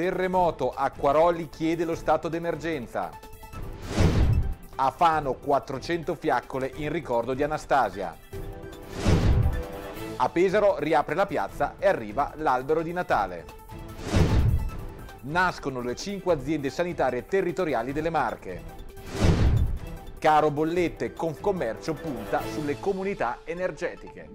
Terremoto, Acquaroli chiede lo stato d'emergenza. A Fano 400 fiaccole in ricordo di Anastasia. A Pesaro riapre la piazza e arriva l'albero di Natale. Nascono le 5 aziende sanitarie territoriali delle Marche. Caro bollette, Confcommercio punta sulle comunità energetiche.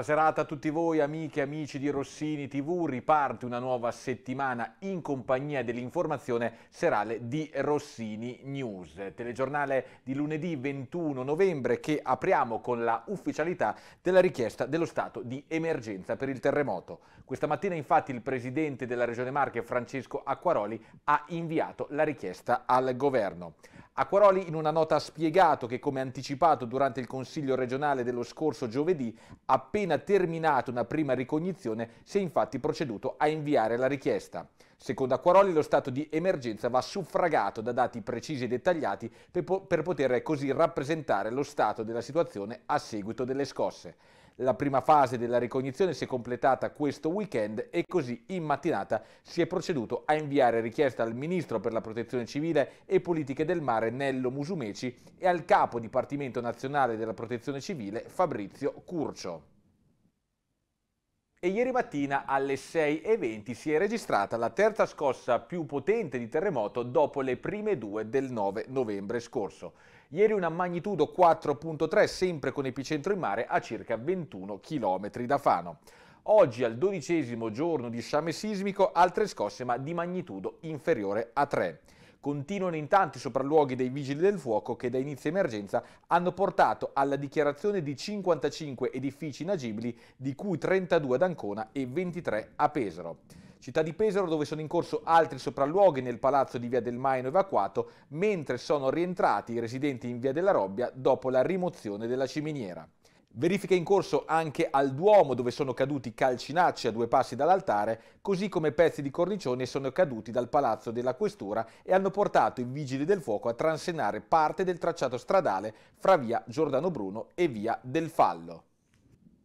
Buona serata a tutti voi amiche e amici di Rossini TV, riparte una nuova settimana in compagnia dell'informazione serale di Rossini News, telegiornale di lunedì 21 novembre che apriamo con la ufficialità della richiesta dello stato di emergenza per il terremoto. Questa mattina infatti il presidente della Regione Marche Francesco Acquaroli ha inviato la richiesta al governo. Acquaroli in una nota ha spiegato che, come anticipato durante il Consiglio regionale dello scorso giovedì, appena terminata una prima ricognizione, si è infatti proceduto a inviare la richiesta. Secondo Acquaroli lo stato di emergenza va suffragato da dati precisi e dettagliati per, po- per poter così rappresentare lo stato della situazione a seguito delle scosse. La prima fase della ricognizione si è completata questo weekend e così in mattinata si è proceduto a inviare richiesta al Ministro per la Protezione Civile e Politiche del Mare Nello Musumeci e al Capo Dipartimento Nazionale della Protezione Civile Fabrizio Curcio e ieri mattina alle 6.20 si è registrata la terza scossa più potente di terremoto dopo le prime due del 9 novembre scorso. Ieri una magnitudo 4.3 sempre con epicentro in mare a circa 21 km da Fano. Oggi al dodicesimo giorno di sciame sismico altre scosse ma di magnitudo inferiore a 3. Continuano in tanti sopralluoghi dei vigili del fuoco che da inizio emergenza hanno portato alla dichiarazione di 55 edifici inagibili, di cui 32 ad Ancona e 23 a Pesaro. Città di Pesaro dove sono in corso altri sopralluoghi nel palazzo di Via del Maino evacuato, mentre sono rientrati i residenti in Via della Robbia dopo la rimozione della ciminiera. Verifica in corso anche al Duomo dove sono caduti calcinacci a due passi dall'altare, così come pezzi di cornicione sono caduti dal palazzo della questura e hanno portato i vigili del fuoco a transenare parte del tracciato stradale fra via Giordano Bruno e via del Fallo.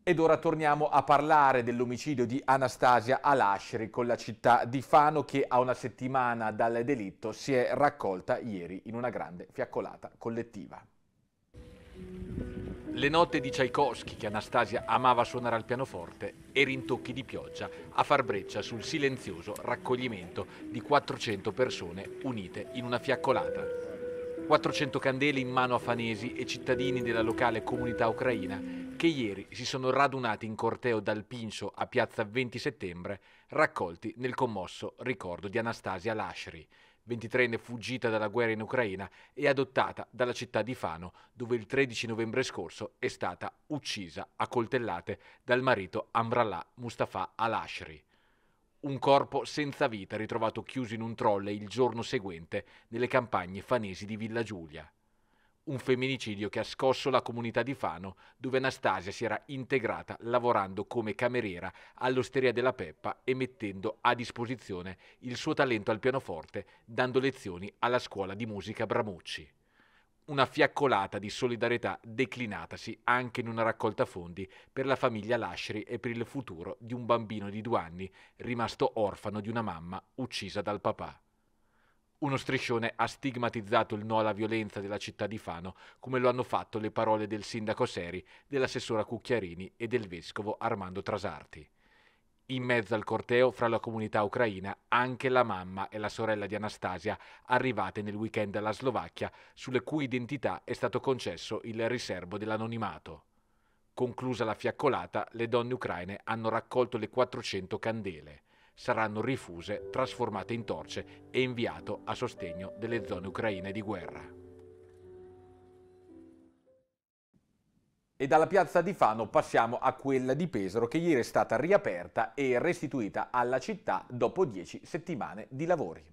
Ed ora torniamo a parlare dell'omicidio di Anastasia Alasceri con la città di Fano che a una settimana dal delitto si è raccolta ieri in una grande fiaccolata collettiva le note di Tchaikovsky che Anastasia amava suonare al pianoforte e rintocchi di pioggia a far breccia sul silenzioso raccoglimento di 400 persone unite in una fiaccolata. 400 candele in mano a fanesi e cittadini della locale comunità ucraina che ieri si sono radunati in corteo dal Pincio a piazza 20 settembre, raccolti nel commosso ricordo di Anastasia Lashri, 23enne fuggita dalla guerra in Ucraina e adottata dalla città di Fano, dove il 13 novembre scorso è stata uccisa a coltellate dal marito Amrallah Mustafa al-Ashri. Un corpo senza vita ritrovato chiuso in un trolley il giorno seguente nelle campagne fanesi di Villa Giulia un femminicidio che ha scosso la comunità di Fano, dove Anastasia si era integrata lavorando come cameriera all'Osteria della Peppa e mettendo a disposizione il suo talento al pianoforte, dando lezioni alla scuola di musica Bramucci. Una fiaccolata di solidarietà declinatasi anche in una raccolta fondi per la famiglia Lasceri e per il futuro di un bambino di due anni rimasto orfano di una mamma uccisa dal papà uno striscione ha stigmatizzato il no alla violenza della città di Fano, come lo hanno fatto le parole del sindaco Seri, dell'assessora Cucchiarini e del vescovo Armando Trasarti. In mezzo al corteo fra la comunità ucraina anche la mamma e la sorella di Anastasia, arrivate nel weekend alla Slovacchia, sulle cui identità è stato concesso il riservo dell'anonimato. Conclusa la fiaccolata, le donne ucraine hanno raccolto le 400 candele saranno rifuse, trasformate in torce e inviato a sostegno delle zone ucraine di guerra. E dalla piazza di Fano passiamo a quella di Pesaro che ieri è stata riaperta e restituita alla città dopo dieci settimane di lavori.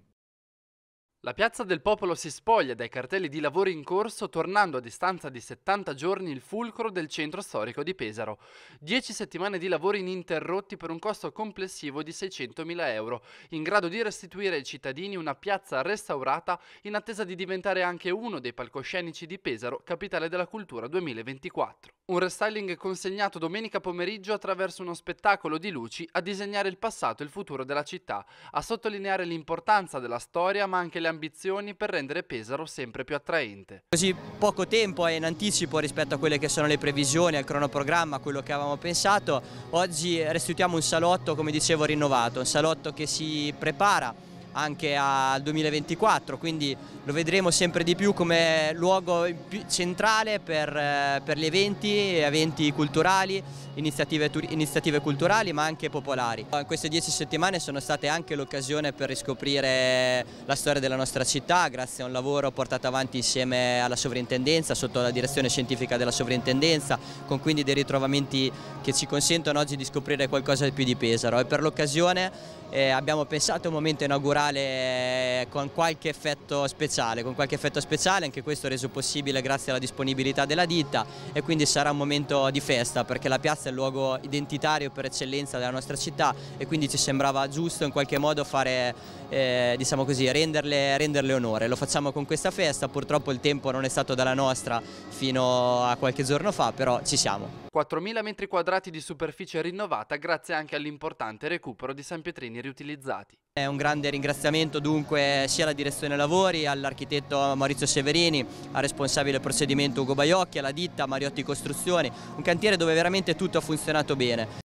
La Piazza del Popolo si spoglia dai cartelli di lavori in corso, tornando a distanza di 70 giorni il fulcro del centro storico di Pesaro. Dieci settimane di lavori ininterrotti per un costo complessivo di 600.000 euro, in grado di restituire ai cittadini una piazza restaurata in attesa di diventare anche uno dei palcoscenici di Pesaro, capitale della cultura 2024. Un restyling consegnato domenica pomeriggio attraverso uno spettacolo di luci a disegnare il passato e il futuro della città, a sottolineare l'importanza della storia ma anche le ambizioni per rendere Pesaro sempre più attraente. Così poco tempo è in anticipo rispetto a quelle che sono le previsioni, al cronoprogramma, a quello che avevamo pensato. Oggi restituiamo un salotto, come dicevo, rinnovato, un salotto che si prepara anche al 2024, quindi lo vedremo sempre di più come luogo centrale per, eh, per gli eventi, eventi culturali, iniziative, iniziative, culturali ma anche popolari. In eh, queste dieci settimane sono state anche l'occasione per riscoprire la storia della nostra città grazie a un lavoro portato avanti insieme alla sovrintendenza, sotto la direzione scientifica della sovrintendenza, con quindi dei ritrovamenti che ci consentono oggi di scoprire qualcosa di più di Pesaro e per l'occasione eh, abbiamo pensato a un momento inaugurale centrale eh, con qualche effetto speciale, con qualche effetto speciale, anche questo reso possibile grazie alla disponibilità della ditta e quindi sarà un momento di festa perché la piazza è il luogo identitario per eccellenza della nostra città e quindi ci sembrava giusto in qualche modo fare eh, diciamo così, renderle, renderle, onore. Lo facciamo con questa festa, purtroppo il tempo non è stato dalla nostra fino a qualche giorno fa, però ci siamo. 4.000 metri quadrati di superficie rinnovata grazie anche all'importante recupero di San Pietrini riutilizzati. È un grande ringraziamento dunque sia alla direzione lavori, all'architetto Maurizio Severini, al responsabile procedimento Ugo Baiocchi, alla ditta Mariotti Costruzioni, un cantiere dove veramente tutto ha funzionato bene.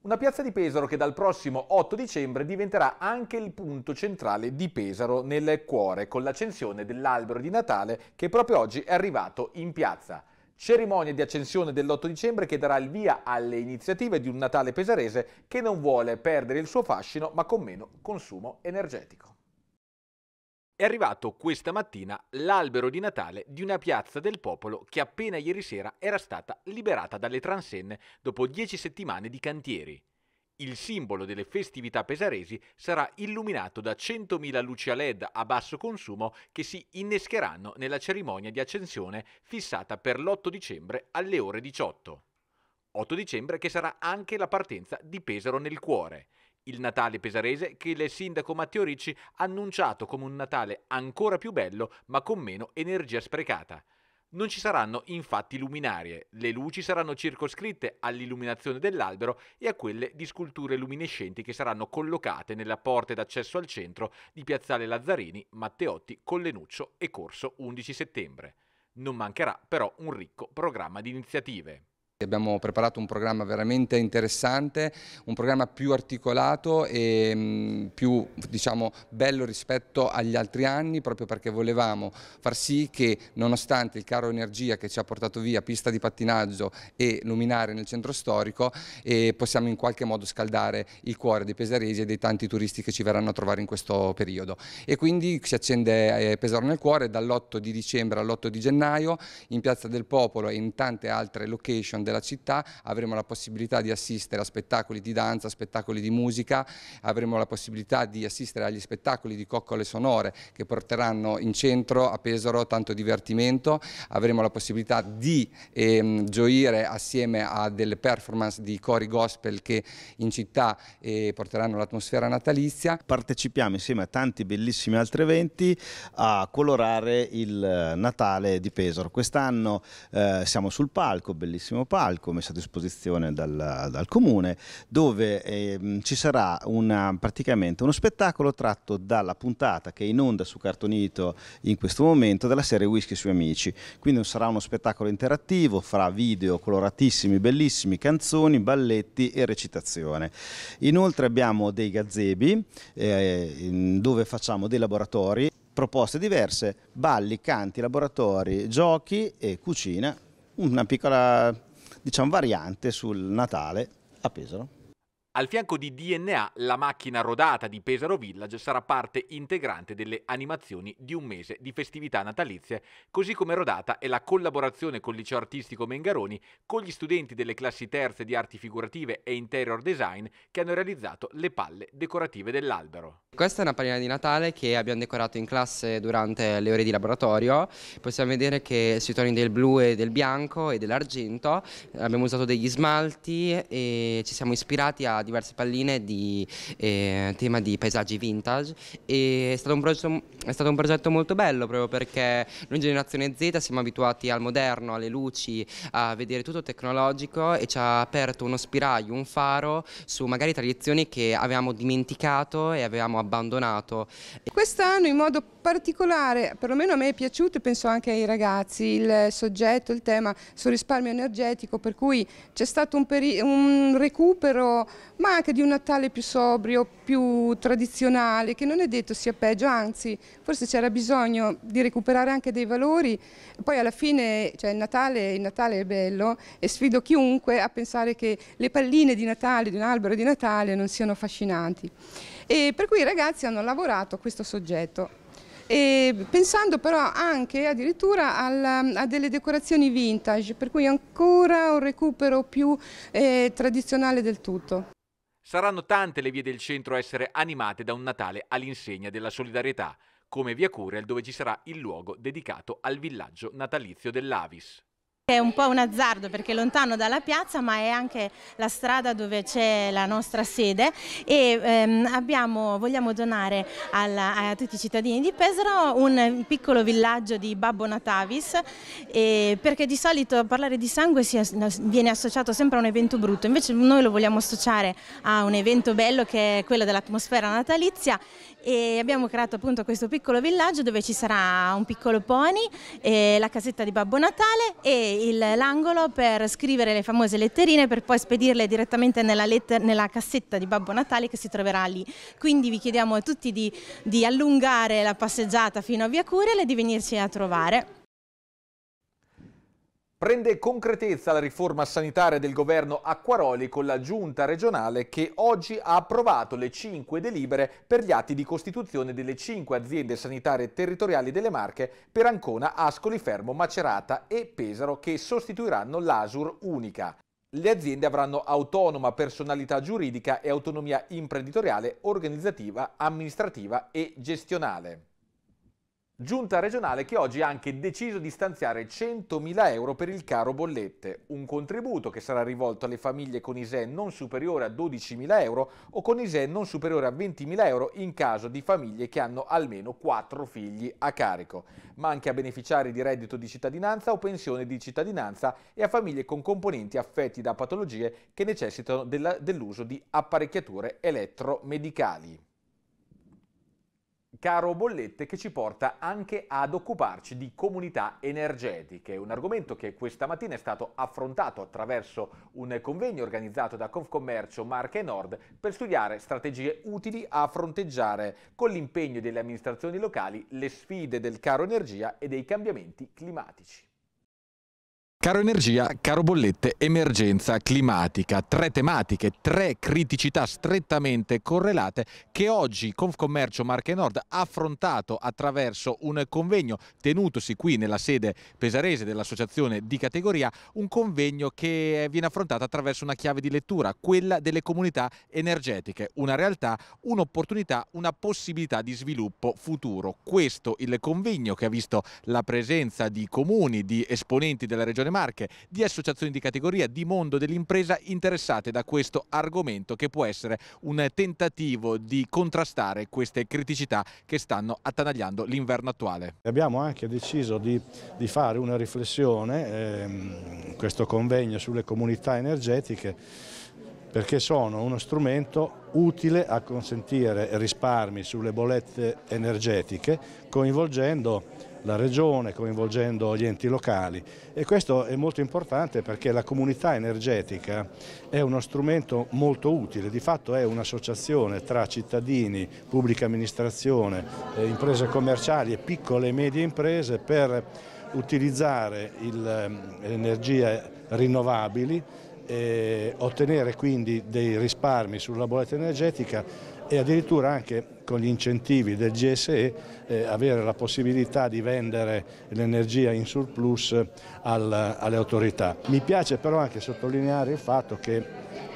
Una piazza di Pesaro che dal prossimo 8 dicembre diventerà anche il punto centrale di Pesaro nel cuore con l'accensione dell'albero di Natale che proprio oggi è arrivato in piazza. Cerimonia di accensione dell'8 dicembre che darà il via alle iniziative di un Natale pesarese che non vuole perdere il suo fascino ma con meno consumo energetico. È arrivato questa mattina l'albero di Natale di una piazza del popolo che appena ieri sera era stata liberata dalle transenne dopo dieci settimane di cantieri. Il simbolo delle festività pesaresi sarà illuminato da 100.000 luci a LED a basso consumo che si innescheranno nella cerimonia di accensione fissata per l'8 dicembre alle ore 18. 8 dicembre che sarà anche la partenza di Pesaro nel cuore, il Natale pesarese che il sindaco Matteo Ricci ha annunciato come un Natale ancora più bello ma con meno energia sprecata. Non ci saranno infatti luminarie, le luci saranno circoscritte all'illuminazione dell'albero e a quelle di sculture luminescenti che saranno collocate nella porta d'accesso al centro di Piazzale Lazzarini, Matteotti, Collenuccio e Corso 11 settembre. Non mancherà però un ricco programma di iniziative. Abbiamo preparato un programma veramente interessante, un programma più articolato e mm, più diciamo, bello rispetto agli altri anni proprio perché volevamo far sì che nonostante il caro energia che ci ha portato via pista di pattinaggio e luminare nel centro storico eh, possiamo in qualche modo scaldare il cuore dei pesaresi e dei tanti turisti che ci verranno a trovare in questo periodo e quindi si accende eh, Pesaro nel cuore dall'8 di dicembre all'8 di gennaio in Piazza del Popolo e in tante altre location della città, avremo la possibilità di assistere a spettacoli di danza, spettacoli di musica, avremo la possibilità di assistere agli spettacoli di coccole sonore che porteranno in centro a Pesaro tanto divertimento, avremo la possibilità di ehm, gioire assieme a delle performance di cori gospel che in città eh, porteranno l'atmosfera natalizia. Partecipiamo insieme a tanti bellissimi altri eventi a colorare il eh, Natale di Pesaro. Quest'anno eh, siamo sul palco, bellissimo palco palco messo a disposizione dal, dal comune dove eh, ci sarà una, praticamente uno spettacolo tratto dalla puntata che è in onda su Cartonito in questo momento della serie Whisky sui amici. Quindi sarà uno spettacolo interattivo fra video coloratissimi, bellissimi, canzoni, balletti e recitazione. Inoltre abbiamo dei gazebi eh, dove facciamo dei laboratori proposte diverse, balli, canti, laboratori, giochi e cucina, una piccola diciamo, variante sul Natale a Pesaro. Al fianco di DNA, la macchina rodata di Pesaro Village sarà parte integrante delle animazioni di un mese di festività natalizie, così come rodata è la collaborazione col liceo artistico Mengaroni con gli studenti delle classi terze di arti figurative e interior design che hanno realizzato le palle decorative dell'albero. Questa è una pallina di Natale che abbiamo decorato in classe durante le ore di laboratorio. Possiamo vedere che sui toni del blu e del bianco e dell'argento abbiamo usato degli smalti e ci siamo ispirati a diverse palline di eh, tema di paesaggi vintage e è stato, un progetto, è stato un progetto molto bello proprio perché noi generazione Z siamo abituati al moderno, alle luci, a vedere tutto tecnologico e ci ha aperto uno spiraglio, un faro su magari tradizioni che avevamo dimenticato e avevamo abbandonato. Quest'anno in modo particolare, perlomeno a me è piaciuto e penso anche ai ragazzi, il soggetto, il tema sul risparmio energetico, per cui c'è stato un, un, recupero, ma anche di un Natale più sobrio, più tradizionale, che non è detto sia peggio, anzi forse c'era bisogno di recuperare anche dei valori, poi alla fine cioè il, Natale, il Natale è bello e sfido chiunque a pensare che le palline di Natale, di un albero di Natale non siano affascinanti. E per cui i ragazzi hanno lavorato a questo soggetto e pensando però anche addirittura al, a delle decorazioni vintage, per cui ancora un recupero più eh, tradizionale del tutto. Saranno tante le vie del centro a essere animate da un Natale all'insegna della solidarietà, come via Curiel dove ci sarà il luogo dedicato al villaggio natalizio dell'Avis. È un po' un azzardo perché è lontano dalla piazza ma è anche la strada dove c'è la nostra sede e ehm, abbiamo, vogliamo donare alla, a tutti i cittadini di Pesaro un piccolo villaggio di Babbo Natavis eh, perché di solito parlare di sangue si, viene associato sempre a un evento brutto invece noi lo vogliamo associare a un evento bello che è quello dell'atmosfera natalizia e abbiamo creato appunto questo piccolo villaggio dove ci sarà un piccolo pony, eh, la casetta di Babbo Natale e l'angolo per scrivere le famose letterine per poi spedirle direttamente nella, nella, cassetta di Babbo Natale che si troverà lì. Quindi vi chiediamo a tutti di, di allungare la passeggiata fino a Via Curiel e di venirci a trovare. Prende concretezza la riforma sanitaria del governo Acquaroli con la giunta regionale che oggi ha approvato le cinque delibere per gli atti di costituzione delle cinque aziende sanitarie territoriali delle Marche per Ancona, Ascoli Fermo, Macerata e Pesaro che sostituiranno l'Asur Unica. Le aziende avranno autonoma personalità giuridica e autonomia imprenditoriale, organizzativa, amministrativa e gestionale. Giunta regionale che oggi ha anche deciso di stanziare 100.000 euro per il caro bollette, un contributo che sarà rivolto alle famiglie con ISE non superiore a 12.000 euro o con ISE non superiore a 20.000 euro in caso di famiglie che hanno almeno 4 figli a carico, ma anche a beneficiari di reddito di cittadinanza o pensione di cittadinanza e a famiglie con componenti affetti da patologie che necessitano dell'uso di apparecchiature elettromedicali caro Bollette, che ci porta anche ad occuparci di comunità energetiche, un argomento che questa mattina è stato affrontato attraverso un convegno organizzato da Confcommercio Marche Nord per studiare strategie utili a fronteggiare con l'impegno delle amministrazioni locali le sfide del caro energia e dei cambiamenti climatici. Caro energia, caro bollette, emergenza climatica, tre tematiche, tre criticità strettamente correlate che oggi Confcommercio Marche Nord ha affrontato attraverso un convegno tenutosi qui nella sede pesarese dell'associazione di categoria, un convegno che viene affrontato attraverso una chiave di lettura, quella delle comunità energetiche, una realtà, un'opportunità, una possibilità di sviluppo futuro. Questo il convegno che ha visto la presenza di comuni, di esponenti della regione delle Marche, di associazioni di categoria, di mondo dell'impresa interessate da questo argomento che può essere un tentativo di contrastare queste criticità che stanno attanagliando l'inverno attuale. Abbiamo anche deciso di, di fare una riflessione, ehm, questo convegno sulle comunità energetiche, perché sono uno strumento utile a consentire risparmi sulle bollette energetiche coinvolgendo la regione, coinvolgendo gli enti locali e questo è molto importante perché la comunità energetica è uno strumento molto utile, di fatto è un'associazione tra cittadini, pubblica amministrazione, eh, imprese commerciali e piccole e medie imprese per utilizzare le ehm, energie rinnovabili e ottenere quindi dei risparmi sulla bolletta energetica e addirittura anche con gli incentivi del GSE eh, avere la possibilità di vendere l'energia in surplus al, alle autorità. Mi piace però anche sottolineare il fatto che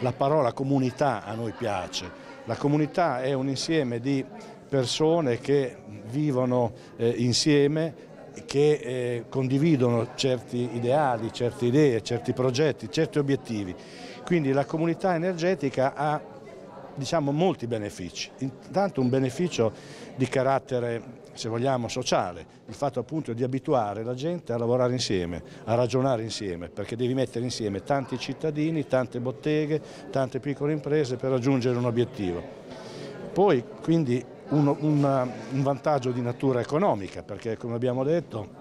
la parola comunità a noi piace, la comunità è un insieme di persone che vivono eh, insieme che eh, condividono certi ideali, certe idee, certi progetti, certi obiettivi. Quindi la comunità energetica ha diciamo, molti benefici. Intanto un beneficio di carattere, se vogliamo, sociale, il fatto appunto di abituare la gente a lavorare insieme, a ragionare insieme, perché devi mettere insieme tanti cittadini, tante botteghe, tante piccole imprese per raggiungere un obiettivo. Poi quindi uno, una, un vantaggio di natura economica, perché come abbiamo detto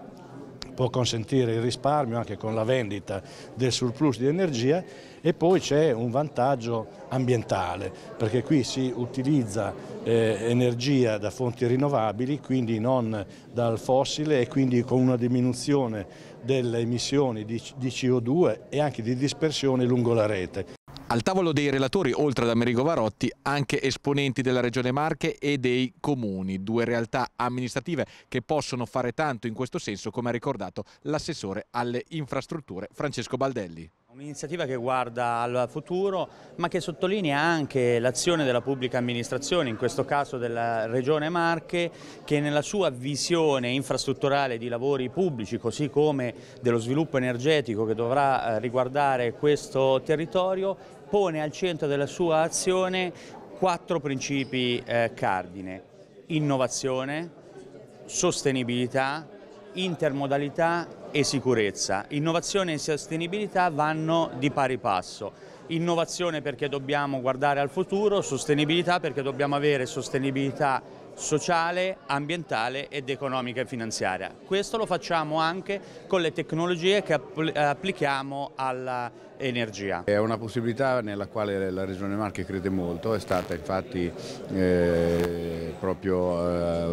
può consentire il risparmio anche con la vendita del surplus di energia e poi c'è un vantaggio ambientale perché qui si utilizza eh, energia da fonti rinnovabili, quindi non dal fossile e quindi con una diminuzione delle emissioni di, di CO2 e anche di dispersione lungo la rete. Al tavolo dei relatori, oltre ad Amerigo Varotti, anche esponenti della Regione Marche e dei comuni, due realtà amministrative che possono fare tanto in questo senso, come ha ricordato l'assessore alle infrastrutture Francesco Baldelli. Un'iniziativa che guarda al futuro ma che sottolinea anche l'azione della pubblica amministrazione, in questo caso della Regione Marche, che nella sua visione infrastrutturale di lavori pubblici così come dello sviluppo energetico che dovrà eh, riguardare questo territorio pone al centro della sua azione quattro principi eh, cardine, innovazione, sostenibilità, intermodalità e sicurezza. Innovazione e sostenibilità vanno di pari passo. Innovazione perché dobbiamo guardare al futuro, sostenibilità perché dobbiamo avere sostenibilità sociale, ambientale ed economica e finanziaria. Questo lo facciamo anche con le tecnologie che applichiamo alla energia. È una possibilità nella quale la Regione Marche crede molto, è stata infatti eh, proprio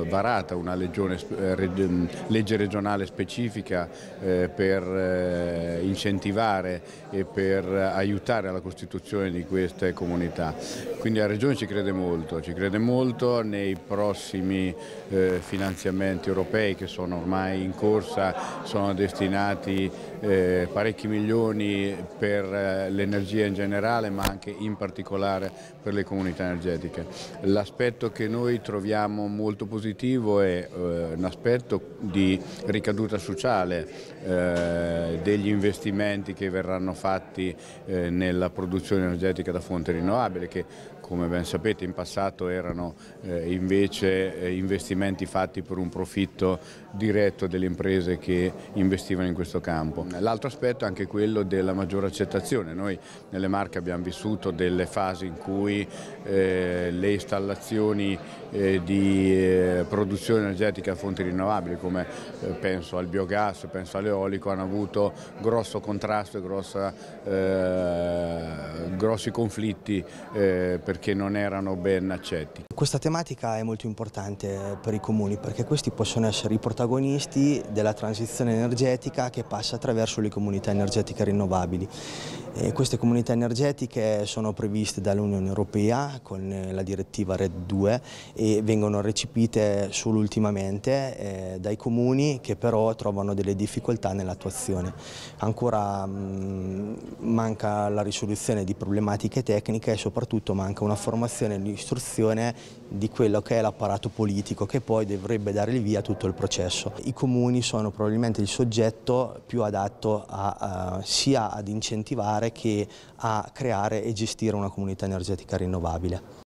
eh, varata una legione, eh, legge regionale specifica eh, per eh, incentivare e per aiutare la costituzione di queste comunità. Quindi la Regione ci crede molto, ci crede molto nei prossimi eh, finanziamenti europei che sono ormai in corsa, sono destinati eh, parecchi milioni per eh, l'energia in generale ma anche in particolare per le comunità energetiche. L'aspetto che noi troviamo molto positivo è eh, un aspetto di ricaduta sociale eh, degli investimenti che verranno fatti eh, nella produzione energetica da fonte rinnovabile che come ben sapete in passato erano eh, invece eh, investimenti fatti per un profitto diretto delle imprese che investivano in questo campo. L'altro aspetto è anche quello della maggiore accettazione, noi nelle Marche abbiamo vissuto delle fasi in cui eh, le installazioni eh, di eh, produzione energetica a fonti rinnovabili come eh, penso al biogas, penso all'eolico hanno avuto grosso contrasto e grossa, grossi conflitti per perché non erano ben accetti. Questa tematica è molto importante per i comuni perché questi possono essere i protagonisti della transizione energetica che passa attraverso le comunità energetiche rinnovabili. E queste comunità energetiche sono previste dall'Unione Europea con eh, la direttiva RED 2 e vengono recepite solo ultimamente eh, dai comuni che però trovano delle difficoltà nell'attuazione. Ancora mm, manca la risoluzione di problematiche tecniche e soprattutto manca una formazione e un'istruzione di quello che è l'apparato politico che poi dovrebbe dare il via a tutto il processo. I comuni sono probabilmente il soggetto più adatto a, a, sia ad incentivare che a creare e gestire una comunità energetica rinnovabile.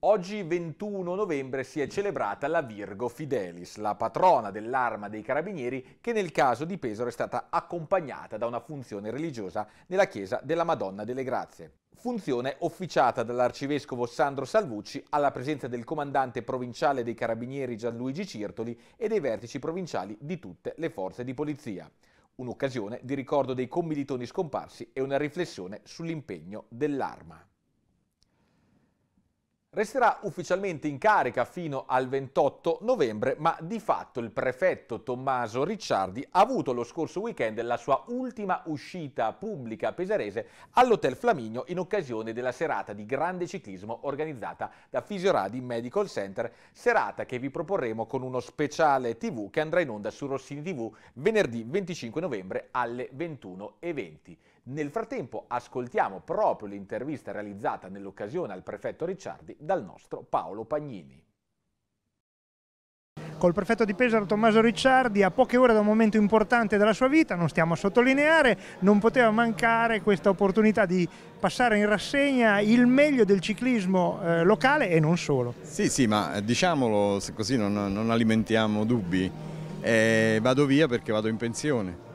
Oggi 21 novembre si è celebrata la Virgo Fidelis, la patrona dell'arma dei carabinieri che nel caso di Pesaro è stata accompagnata da una funzione religiosa nella chiesa della Madonna delle Grazie. Funzione officiata dall'arcivescovo Sandro Salvucci alla presenza del comandante provinciale dei carabinieri Gianluigi Cirtoli e dei vertici provinciali di tutte le forze di polizia. Un'occasione di ricordo dei commilitoni scomparsi e una riflessione sull'impegno dell'arma. Resterà ufficialmente in carica fino al 28 novembre, ma di fatto il prefetto Tommaso Ricciardi ha avuto lo scorso weekend la sua ultima uscita pubblica pesarese all'Hotel Flaminio in occasione della serata di grande ciclismo organizzata da Fisioradi Medical Center, serata che vi proporremo con uno speciale TV che andrà in onda su Rossini TV venerdì 25 novembre alle 21.20. Nel frattempo ascoltiamo proprio l'intervista realizzata nell'occasione al prefetto Ricciardi dal nostro Paolo Pagnini. Col prefetto di Pesaro Tommaso Ricciardi a poche ore da un momento importante della sua vita, non stiamo a sottolineare, non poteva mancare questa opportunità di passare in rassegna il meglio del ciclismo eh, locale e non solo. Sì, sì, ma eh, diciamolo, se così non, non alimentiamo dubbi, eh, vado via perché vado in pensione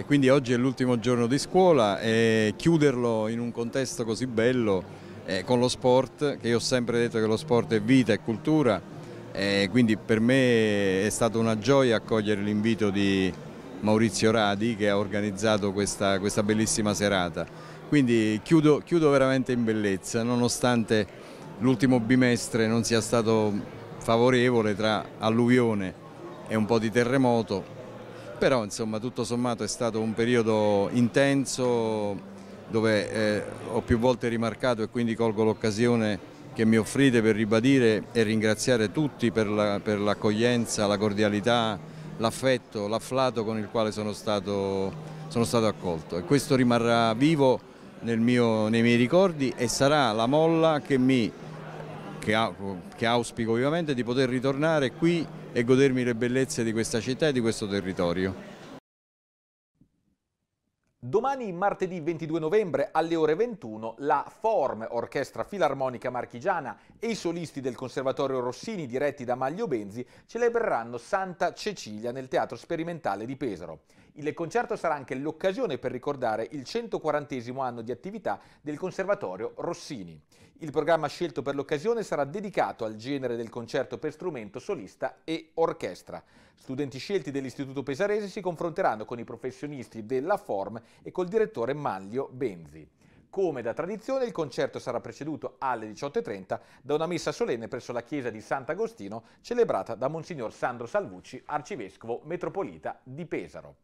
e quindi oggi è l'ultimo giorno di scuola e chiuderlo in un contesto così bello eh, con lo sport, che io ho sempre detto che lo sport è vita e cultura, eh, quindi per me è stata una gioia accogliere l'invito di Maurizio Radi che ha organizzato questa, questa bellissima serata. Quindi chiudo, chiudo veramente in bellezza, nonostante l'ultimo bimestre non sia stato favorevole tra alluvione e un po' di terremoto, però insomma tutto sommato è stato un periodo intenso dove eh, ho più volte rimarcato e quindi colgo l'occasione che mi offrite per ribadire e ringraziare tutti per l'accoglienza, la, la cordialità, l'affetto, l'afflato con il quale sono stato, sono stato, accolto e questo rimarrà vivo mio, nei miei ricordi e sarà la molla che mi che, che auspico vivamente di poter ritornare qui e godermi le bellezze di questa città e di questo territorio. Domani, martedì 22 novembre, alle ore 21, la FORM, Orchestra Filarmonica Marchigiana, e i solisti del Conservatorio Rossini, diretti da Maglio Benzi, celebreranno Santa Cecilia nel Teatro Sperimentale di Pesaro. Il concerto sarà anche l'occasione per ricordare il 140 anno di attività del Conservatorio Rossini. Il programma scelto per l'occasione sarà dedicato al genere del concerto per strumento solista e orchestra. Studenti scelti dell'Istituto Pesarese si confronteranno con i professionisti della Form e col direttore Manlio Benzi. Come da tradizione il concerto sarà preceduto alle 18.30 da una messa solenne presso la chiesa di Sant'Agostino celebrata da Monsignor Sandro Salvucci, arcivescovo metropolita di Pesaro.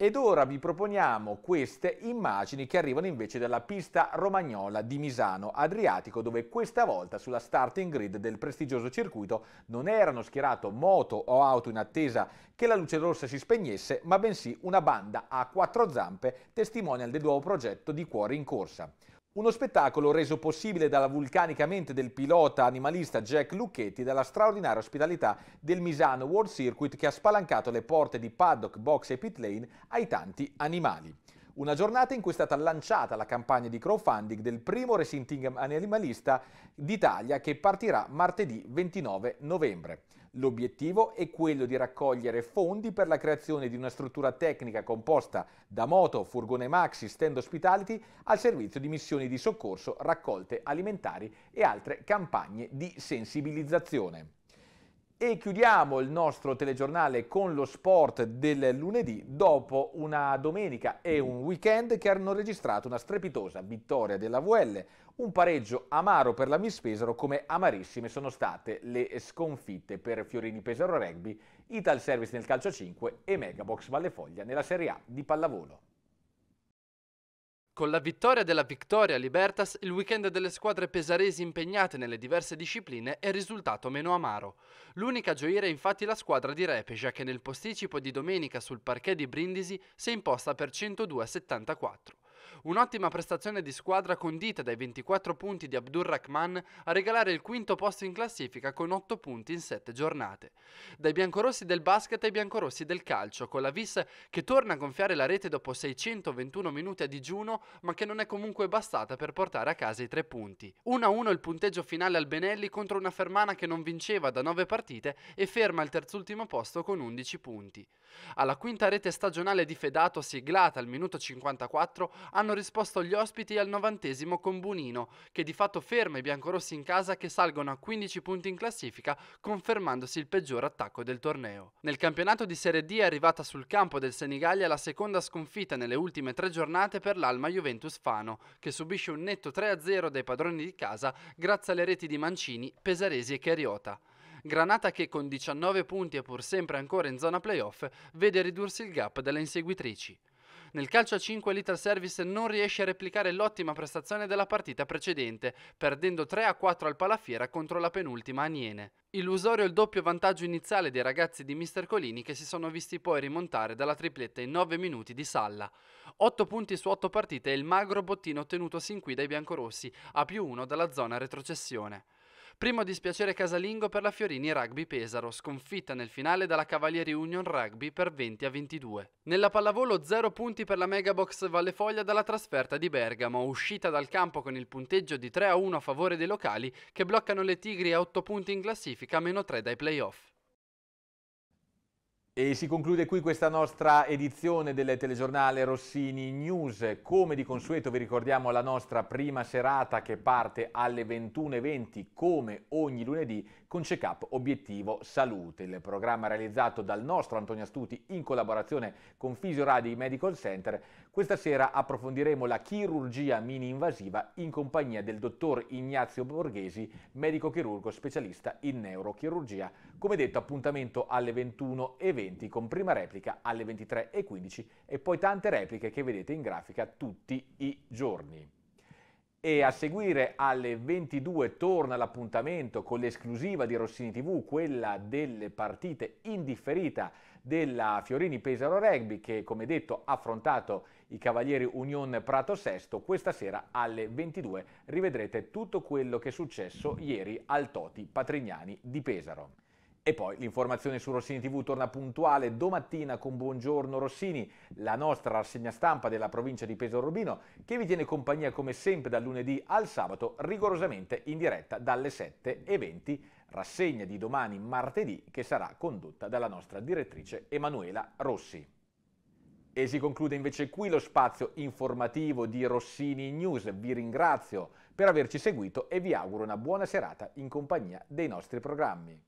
Ed ora vi proponiamo queste immagini che arrivano invece dalla pista romagnola di Misano Adriatico dove questa volta sulla starting grid del prestigioso circuito non erano schierato moto o auto in attesa che la luce rossa si spegnesse ma bensì una banda a quattro zampe testimonial del nuovo progetto di cuore in Corsa. Uno spettacolo reso possibile dalla vulcanica mente del pilota animalista Jack Lucchetti e dalla straordinaria ospitalità del Misano World Circuit che ha spalancato le porte di paddock, box e pit lane ai tanti animali. Una giornata in cui è stata lanciata la campagna di crowdfunding del primo racing team animalista d'Italia che partirà martedì 29 novembre. L'obiettivo è quello di raccogliere fondi per la creazione di una struttura tecnica composta da moto, furgone maxi, stand hospitality al servizio di missioni di soccorso, raccolte alimentari e altre campagne di sensibilizzazione. E chiudiamo il nostro telegiornale con lo sport del lunedì dopo una domenica e un weekend che hanno registrato una strepitosa vittoria della VL un pareggio amaro per la Miss Pesaro come amarissime sono state le sconfitte per Fiorini Pesaro Rugby, Ital Service nel calcio 5 e Megabox Vallefoglia nella Serie A di pallavolo. Con la vittoria della Victoria Libertas, il weekend delle squadre pesaresi impegnate nelle diverse discipline è risultato meno amaro. L'unica gioia è infatti la squadra di Repeja che nel posticipo di domenica sul parquet di Brindisi si è imposta per 102 a 74. Un'ottima prestazione di squadra condita dai 24 punti di Abdurrahman a regalare il quinto posto in classifica con 8 punti in 7 giornate. Dai biancorossi del basket ai biancorossi del calcio, con la Vis che torna a gonfiare la rete dopo 621 minuti a digiuno, ma che non è comunque bastata per portare a casa i tre punti. 1-1 il punteggio finale al Benelli contro una Fermana che non vinceva da 9 partite e ferma il terzultimo posto con 11 punti. Alla quinta rete stagionale di Fedato, siglata al minuto 54, hanno risposto gli ospiti al novantesimo con Bunino, che di fatto ferma i biancorossi in casa che salgono a 15 punti in classifica, confermandosi il peggior attacco del torneo. Nel campionato di Serie D è arrivata sul campo del Senigallia la seconda sconfitta nelle ultime tre giornate per l'Alma Juventus Fano, che subisce un netto 3-0 dai padroni di casa grazie alle reti di Mancini, Pesaresi e Cariota. Granata che con 19 punti e pur sempre ancora in zona playoff vede ridursi il gap delle inseguitrici. Nel calcio a 5 l'Ital Service non riesce a replicare l'ottima prestazione della partita precedente, perdendo 3-4 al Palafiera contro la penultima Aniene. Illusorio il doppio vantaggio iniziale dei ragazzi di Mister Colini che si sono visti poi rimontare dalla tripletta in 9 minuti di Salla. 8 punti su 8 partite e il magro bottino ottenuto sin qui dai biancorossi, a più 1 dalla zona retrocessione. Primo dispiacere casalingo per la Fiorini Rugby Pesaro, sconfitta nel finale dalla Cavalieri Union Rugby per 20 a 22. Nella pallavolo 0 punti per la Megabox Vallefoglia dalla trasferta di Bergamo, uscita dal campo con il punteggio di 3 a 1 a favore dei locali che bloccano le Tigri a 8 punti in classifica, meno 3 dai playoff. E si conclude qui questa nostra edizione del telegiornale Rossini News. Come di consueto vi ricordiamo la nostra prima serata che parte alle 21.20 come ogni lunedì con check-up obiettivo salute. Il programma realizzato dal nostro Antonio Astuti in collaborazione con Fisioradi Medical Center, questa sera approfondiremo la chirurgia mini-invasiva in compagnia del dottor Ignazio Borghesi, medico chirurgo specialista in neurochirurgia. Come detto, appuntamento alle 21.20 con prima replica alle 23.15 e poi tante repliche che vedete in grafica tutti i giorni. E a seguire alle 22 torna l'appuntamento con l'esclusiva di Rossini TV, quella delle partite indifferita della Fiorini Pesaro Rugby che come detto ha affrontato i Cavalieri Union Prato Sesto. Questa sera alle 22 rivedrete tutto quello che è successo ieri al Toti Patrignani di Pesaro. E poi l'informazione su Rossini TV torna puntuale domattina con Buongiorno Rossini, la nostra rassegna stampa della provincia di Pesaro Rubino, che vi tiene compagnia come sempre dal lunedì al sabato, rigorosamente in diretta dalle 7.20, rassegna di domani martedì che sarà condotta dalla nostra direttrice Emanuela Rossi. E si conclude invece qui lo spazio informativo di Rossini News. Vi ringrazio per averci seguito e vi auguro una buona serata in compagnia dei nostri programmi.